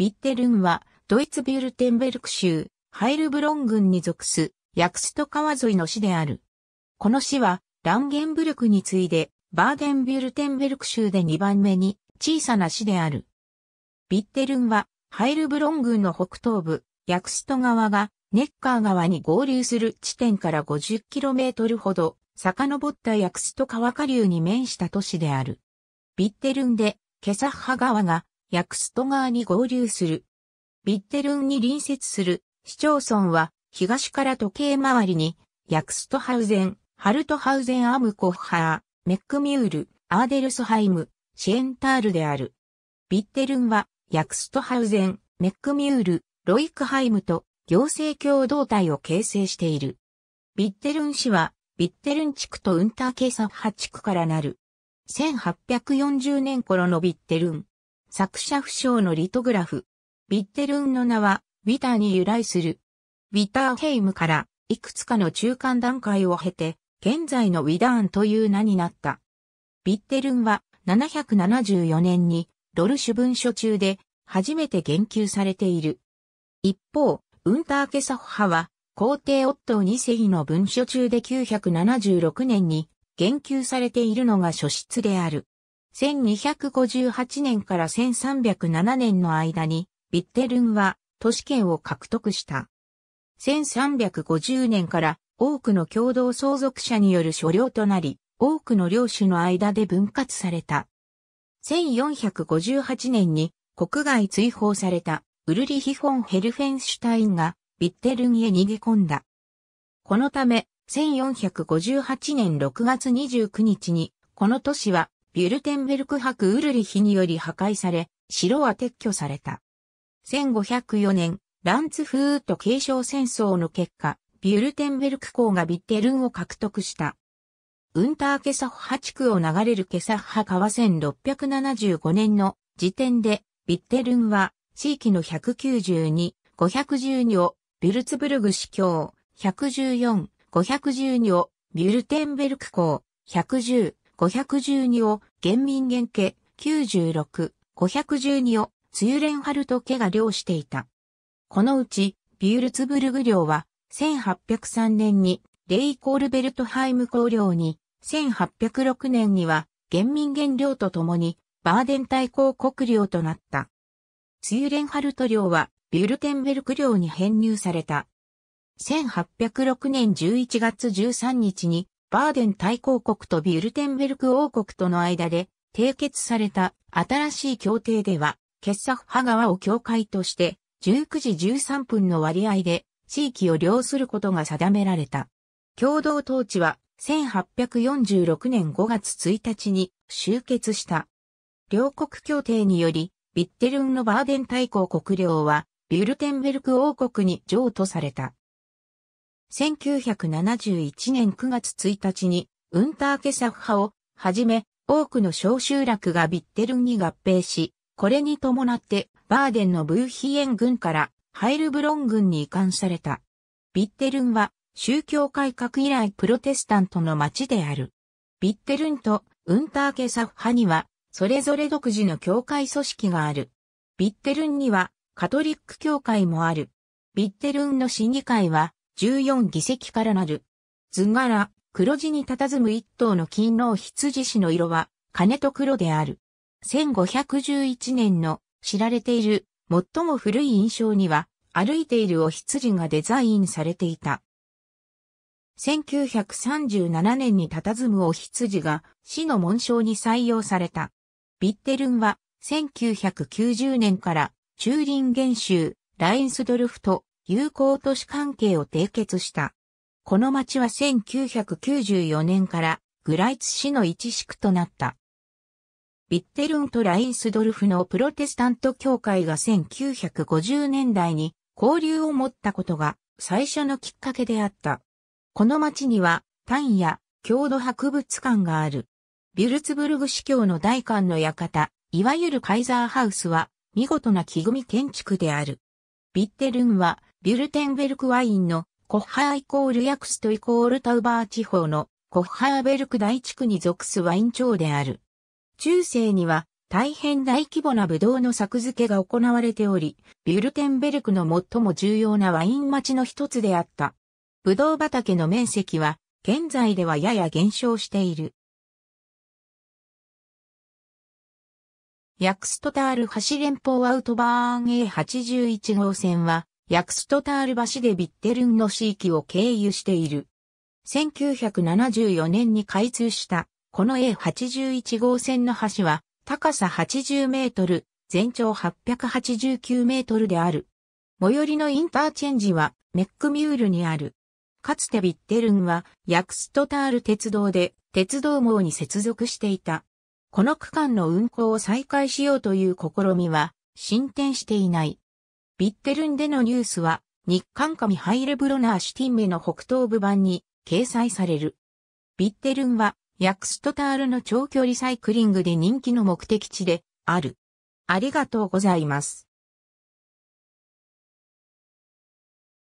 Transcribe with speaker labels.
Speaker 1: ビッテルンは、ドイツビュルテンベルク州、ハイルブロン郡に属す、ヤクスト川沿いの市である。この市は、ランゲンブルクに次いで、バーデンビュルテンベルク州で2番目に小さな市である。ビッテルンは、ハイルブロン郡の北東部、ヤクスト川が、ネッカー川に合流する地点から 50km ほど、遡ったヤクスト川下流に面した都市である。ビッテルンで、ケサッハ川がヤクスト川に合流する。ビッテルンに隣接する市町村は東から時計回りにヤクストハウゼン、ハルトハウゼンアムコッハー、メックミュール、アーデルスハイム、シェンタールである。ビッテルンはヤクストハウゼン、メックミュール、ロイクハイムと行政共同体を形成している。ビッテルン市はビッテルン地区とウンターケーサッハ地区からなる。1840年頃のビッテルン、作者不詳のリトグラフ。ビッテルンの名は、ウィターに由来する。ウィターヘイムから、いくつかの中間段階を経て、現在のウィダーンという名になった。ビッテルンは、774年に、ロルシュ文書中で、初めて言及されている。一方、ウンターケサフ派は、皇帝オットー2世の文書中で976年に言及されているのが書室である。1258年から1307年の間に、ビッテルンは都市圏を獲得した。1350年から多くの共同相続者による所領となり、多くの領主の間で分割された。1458年に国外追放されたウルリヒ・フォン・ヘルフェンシュタインがビッテルンへ逃げ込んだ。このため、1458年6月29日に、この都市はビュルテンベルク博ウルリヒにより破壊され、城は撤去された。1504年、ランツフーと継承戦争の結果、ビュルテンベルク港がビッテルンを獲得した。ウンターケサッハ地区を流れるケサッハ川1675年の時点で、ビッテルンは地域の192、512をビュルツブルグ市境、114、512をビュルテンベルク港、110、512を、厳民元家、96、512を、ツユレンハルト家が漁していた。このうち、ビュールツブルグ領は、1803年に、レイ・コールベルトハイム公領に、1806年には、厳民元領とともに、バーデン大公国領となった。ツユレンハルト領は、ビュルテンベルク領に編入された。1806年11月13日にバーデン大公国とビュルテンベルク王国との間で締結された新しい協定では、サフ派川を境界として、19時13分の割合で地域を領することが定められた。共同統治は1846年5月1日に終結した。両国協定により、ビッテルンのバーデン大公国領は、ビュルテンベルク王国に譲渡された。1971年9月1日に、ウンターケサフ派をはじめ、多くの小集落がビッテルンに合併し、これに伴ってバーデンのブーヒエン軍からハイルブロン軍に移管された。ビッテルンは宗教改革以来プロテスタントの町である。ビッテルンとウンターケサフ派には、それぞれ独自の教会組織がある。ビッテルンにはカトリック教会もある。ビッテルンの審議会は14議席からなる。図柄、黒地に佇む一頭の金の羊氏の色は、金と黒である。1511年の知られている最も古い印象には、歩いているお羊がデザインされていた。1937年に佇むお羊が死の紋章に採用された。ビッテルンは1990年からチューリン州ラインスドルフト友好都市関係を締結した。この町は1994年からグライツ市の一地区となった。ビッテルンとラインスドルフのプロテスタント教会が1950年代に交流を持ったことが最初のきっかけであった。この町にはタンや郷土博物館がある。ビュルツブルグ市教の大館の館、いわゆるカイザーハウスは見事な木組み建築である。ビッテルンはビュルテンベルクワインのコッハーイコールヤクストイコールタウバー地方のコッハーベルク大地区に属すワイン町である。中世には大変大規模なブドウの作付けが行われており、ビュルテンベルクの最も重要なワイン町の一つであった。ブドウ畑の面積は現在ではやや減少している。ヤクストタール橋連邦アウトバーン A81 号線はヤクストタール橋でビッテルンの地域を経由している。1974年に開通したこの A81 号線の橋は高さ80メートル、全長889メートルである。最寄りのインターチェンジはメックミュールにある。かつてビッテルンはヤクストタール鉄道で鉄道網に接続していた。この区間の運行を再開しようという試みは進展していない。ビッテルンでのニュースは、日刊紙ハイレブロナーシュティンメの北東部版に掲載される。ビッテルンは、ヤクストタールの長距離サイクリングで人気の目的地である。ありがとうございます。